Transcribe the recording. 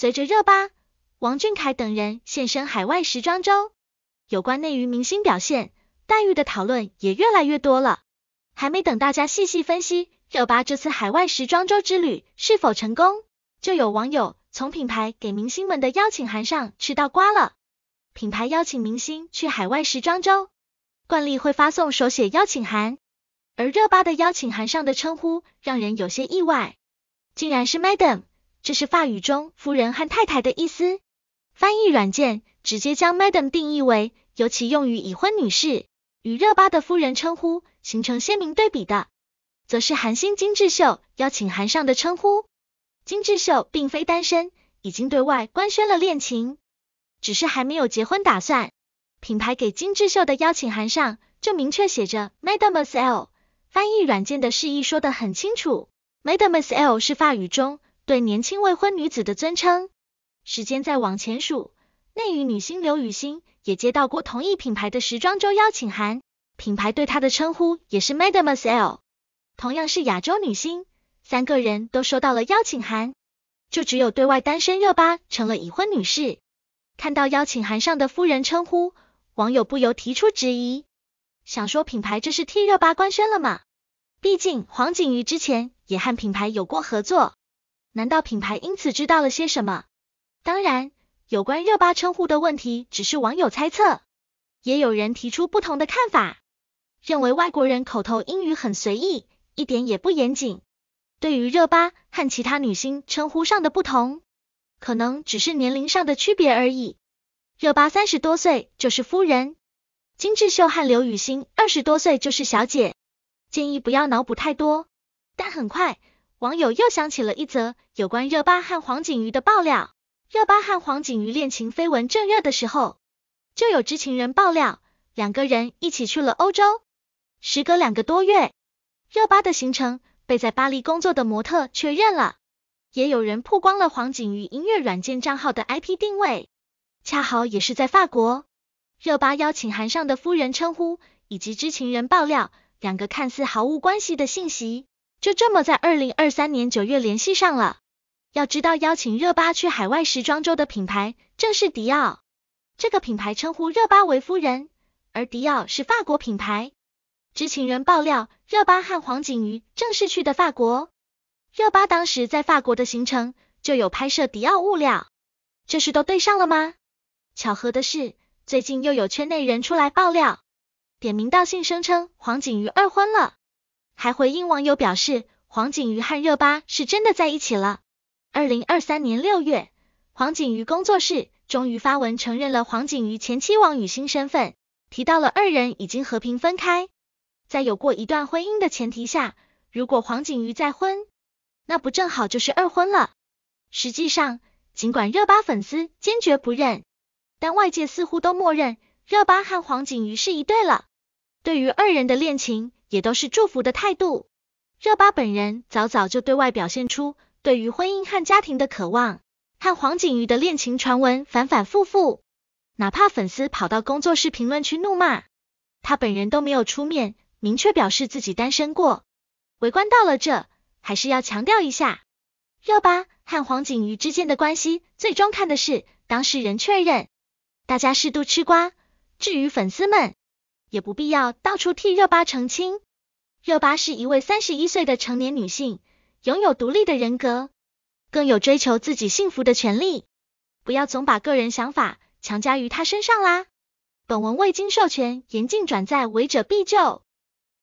随着热巴、王俊凯等人现身海外时装周，有关内娱明星表现待遇的讨论也越来越多了。还没等大家细细分析热巴这次海外时装周之旅是否成功，就有网友从品牌给明星们的邀请函上吃到瓜了。品牌邀请明星去海外时装周，惯例会发送手写邀请函，而热巴的邀请函上的称呼让人有些意外，竟然是 Madam。这是法语中夫人和太太的意思。翻译软件直接将 madam 定义为尤其用于已婚女士，与热巴的夫人称呼形成鲜明对比的，则是韩星金智秀邀请函上的称呼。金智秀并非单身，已经对外官宣了恋情，只是还没有结婚打算。品牌给金智秀的邀请函上就明确写着 madam s l，翻译软件的释义说的很清楚，madam s l 是法语中。对年轻未婚女子的尊称。时间再往前数，内娱女星刘雨昕也接到过同一品牌的时装周邀请函，品牌对她的称呼也是 Madam S L。同样是亚洲女星，三个人都收到了邀请函，就只有对外单身热巴成了已婚女士。看到邀请函上的夫人称呼，网友不由提出质疑，想说品牌这是替热巴官宣了吗？毕竟黄景瑜之前也和品牌有过合作。难道品牌因此知道了些什么？当然，有关热巴称呼的问题只是网友猜测，也有人提出不同的看法，认为外国人口头英语很随意，一点也不严谨。对于热巴和其他女星称呼上的不同，可能只是年龄上的区别而已。热巴三十多岁就是夫人，金智秀和刘雨欣二十多岁就是小姐。建议不要脑补太多。但很快。网友又想起了一则有关热巴和黄景瑜的爆料。热巴和黄景瑜恋情绯闻正热的时候，就有知情人爆料，两个人一起去了欧洲。时隔两个多月，热巴的行程被在巴黎工作的模特确认了，也有人曝光了黄景瑜音乐软件账号的 IP 定位，恰好也是在法国。热巴邀请函上的夫人称呼，以及知情人爆料两个看似毫无关系的信息。就这么在二零二三年九月联系上了。要知道邀请热巴去海外时装周的品牌正是迪奥，这个品牌称呼热巴为夫人，而迪奥是法国品牌。知情人爆料，热巴和黄景瑜正式去的法国。热巴当时在法国的行程就有拍摄迪奥物料，这事都对上了吗？巧合的是，最近又有圈内人出来爆料，点名道姓声称黄景瑜二婚了。还回应网友表示，黄景瑜和热巴是真的在一起了。二零二三年六月，黄景瑜工作室终于发文承认了黄景瑜前妻王雨欣身份，提到了二人已经和平分开。在有过一段婚姻的前提下，如果黄景瑜再婚，那不正好就是二婚了？实际上，尽管热巴粉丝坚决不认，但外界似乎都默认热巴和黄景瑜是一对了。对于二人的恋情，也都是祝福的态度。热巴本人早早就对外表现出对于婚姻和家庭的渴望，和黄景瑜的恋情传闻反反复复，哪怕粉丝跑到工作室评论区怒骂，他本人都没有出面明确表示自己单身过。围观到了这，还是要强调一下，热巴和黄景瑜之间的关系最终看的是当事人确认。大家适度吃瓜，至于粉丝们。也不必要到处替热巴澄清。热巴是一位三十一岁的成年女性，拥有独立的人格，更有追求自己幸福的权利。不要总把个人想法强加于她身上啦。本文未经授权，严禁转载，违者必究。